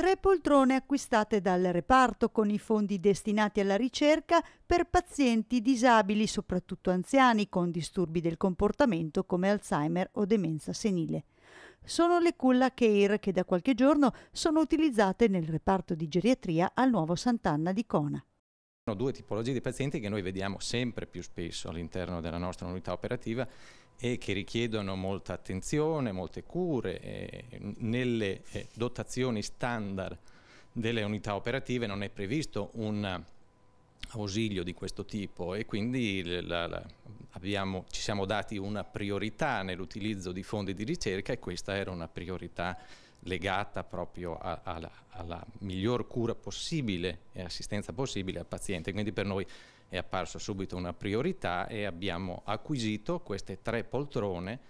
tre poltrone acquistate dal reparto con i fondi destinati alla ricerca per pazienti disabili, soprattutto anziani con disturbi del comportamento come Alzheimer o demenza senile. Sono le culla Care che da qualche giorno sono utilizzate nel reparto di geriatria al nuovo Sant'Anna di Cona due tipologie di pazienti che noi vediamo sempre più spesso all'interno della nostra unità operativa e che richiedono molta attenzione, molte cure. Eh, nelle eh, dotazioni standard delle unità operative non è previsto un ausilio di questo tipo e quindi la, la, abbiamo, ci siamo dati una priorità nell'utilizzo di fondi di ricerca e questa era una priorità legata proprio a, a, alla, alla miglior cura possibile e assistenza possibile al paziente. Quindi per noi è apparsa subito una priorità e abbiamo acquisito queste tre poltrone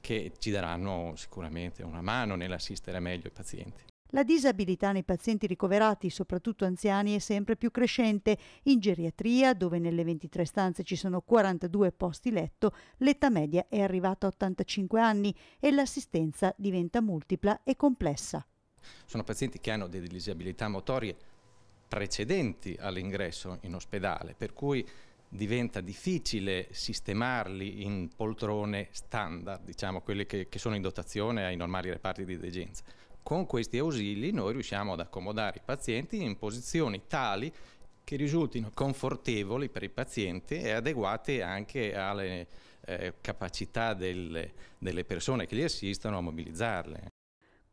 che ci daranno sicuramente una mano nell'assistere meglio i pazienti. La disabilità nei pazienti ricoverati, soprattutto anziani, è sempre più crescente. In geriatria, dove nelle 23 stanze ci sono 42 posti letto, l'età media è arrivata a 85 anni e l'assistenza diventa multipla e complessa. Sono pazienti che hanno delle disabilità motorie precedenti all'ingresso in ospedale, per cui diventa difficile sistemarli in poltrone standard, diciamo quelle che, che sono in dotazione ai normali reparti di degenza. Con questi ausili noi riusciamo ad accomodare i pazienti in posizioni tali che risultino confortevoli per i pazienti e adeguate anche alle eh, capacità del, delle persone che li assistono a mobilizzarle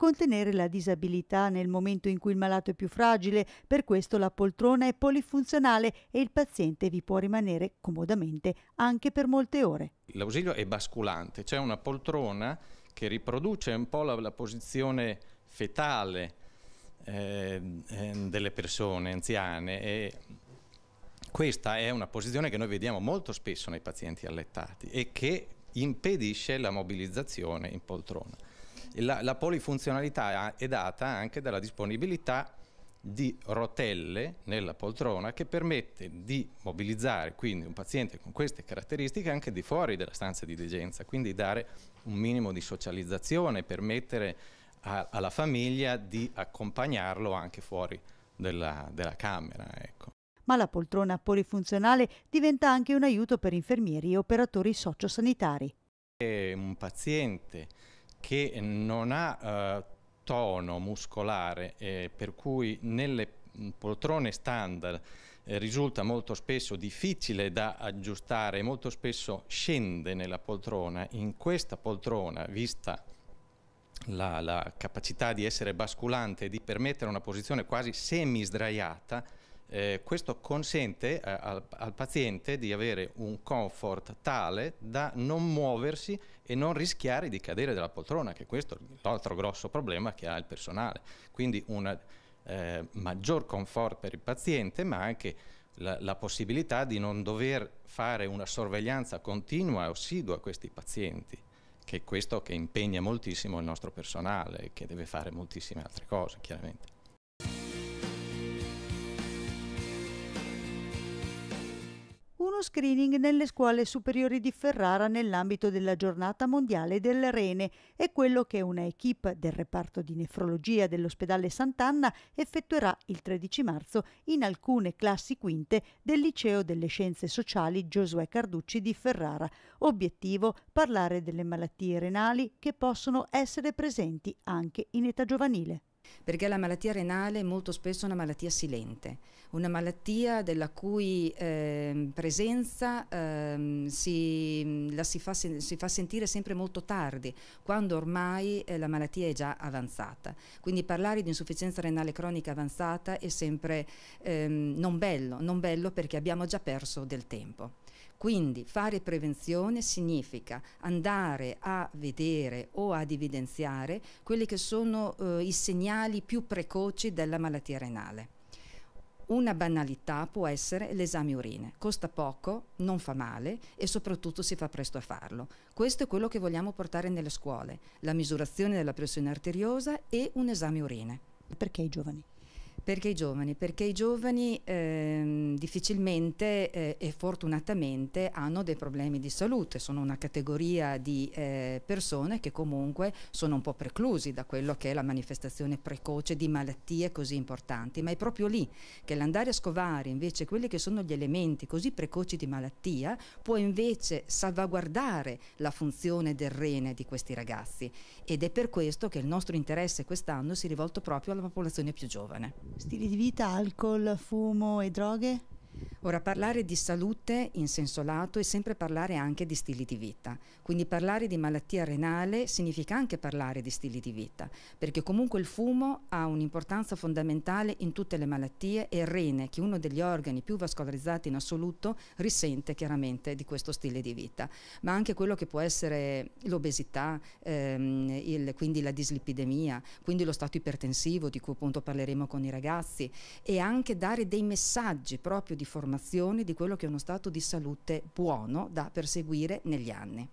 contenere la disabilità nel momento in cui il malato è più fragile, per questo la poltrona è polifunzionale e il paziente vi può rimanere comodamente anche per molte ore. L'ausilio è basculante, c'è una poltrona che riproduce un po' la, la posizione fetale eh, delle persone anziane e questa è una posizione che noi vediamo molto spesso nei pazienti allettati e che impedisce la mobilizzazione in poltrona. La, la polifunzionalità è data anche dalla disponibilità di rotelle nella poltrona che permette di mobilizzare quindi un paziente con queste caratteristiche anche di fuori della stanza di degenza, quindi dare un minimo di socializzazione, permettere a, alla famiglia di accompagnarlo anche fuori della, della camera. Ecco. Ma la poltrona polifunzionale diventa anche un aiuto per infermieri e operatori sociosanitari. È un paziente che non ha eh, tono muscolare, eh, per cui nelle mm, poltrone standard eh, risulta molto spesso difficile da aggiustare, molto spesso scende nella poltrona. In questa poltrona, vista la, la capacità di essere basculante e di permettere una posizione quasi semi-sdraiata, eh, questo consente eh, al, al, paziente di avere un comfort tale da non muoversi e non rischiare di cadere dalla poltrona, che questo è l'altro grosso problema che ha il personale. Quindi un eh, maggior comfort per il paziente, ma anche la, la, possibilità di non dover fare una sorveglianza continua e ossidua a questi pazienti, che è questo che impegna moltissimo il nostro personale, che deve fare moltissime altre cose, chiaramente. uno screening nelle scuole superiori di Ferrara nell'ambito della giornata mondiale del rene e quello che una equip del reparto di nefrologia dell'ospedale Sant'Anna effettuerà il 13 marzo in alcune classi quinte del liceo delle scienze sociali Giosuè Carducci di Ferrara. Obiettivo parlare delle malattie renali che possono essere presenti anche in età giovanile perché la malattia renale è molto spesso una malattia silente, una malattia della cui eh, presenza eh, si, la si fa, si, fa, sentire sempre molto tardi, quando ormai eh, la malattia è già avanzata. Quindi parlare di insufficienza renale cronica avanzata è sempre ehm, non bello, non bello perché abbiamo già perso del tempo. Quindi fare prevenzione significa andare a vedere o ad evidenziare quelli che sono eh, i segnali più precoci della malattia renale. Una banalità può essere l'esame urine. Costa poco, non fa male e soprattutto si fa presto a farlo. Questo è quello che vogliamo portare nelle scuole, la misurazione della pressione arteriosa e un esame urine. Perché i giovani? Perché i giovani? Perché i giovani ehm, difficilmente eh, e fortunatamente hanno dei problemi di salute, sono una categoria di eh, persone che comunque sono un po' preclusi da quello che è la manifestazione precoce di malattie così importanti, ma è proprio lì che l'andare a scovare invece quelli che sono gli elementi così precoci di malattia può invece salvaguardare la funzione del rene di questi ragazzi ed è per questo che il nostro interesse quest'anno si è rivolto proprio alla popolazione più giovane. Stili di vita, alcol, fumo e droghe? Ora, parlare di salute in senso lato è sempre parlare anche di stili di vita, quindi parlare di malattia renale significa anche parlare di stili di vita, perché comunque il fumo ha un'importanza fondamentale in tutte le malattie e il rene, che è uno degli organi più vascolarizzati in assoluto, risente chiaramente di questo stile di vita, ma anche quello che può essere l'obesità, ehm, il, quindi la dislipidemia, quindi lo stato ipertensivo di cui appunto parleremo con i ragazzi e anche dare dei messaggi proprio di formazione informazioni di quello che è uno stato di salute buono da perseguire negli anni.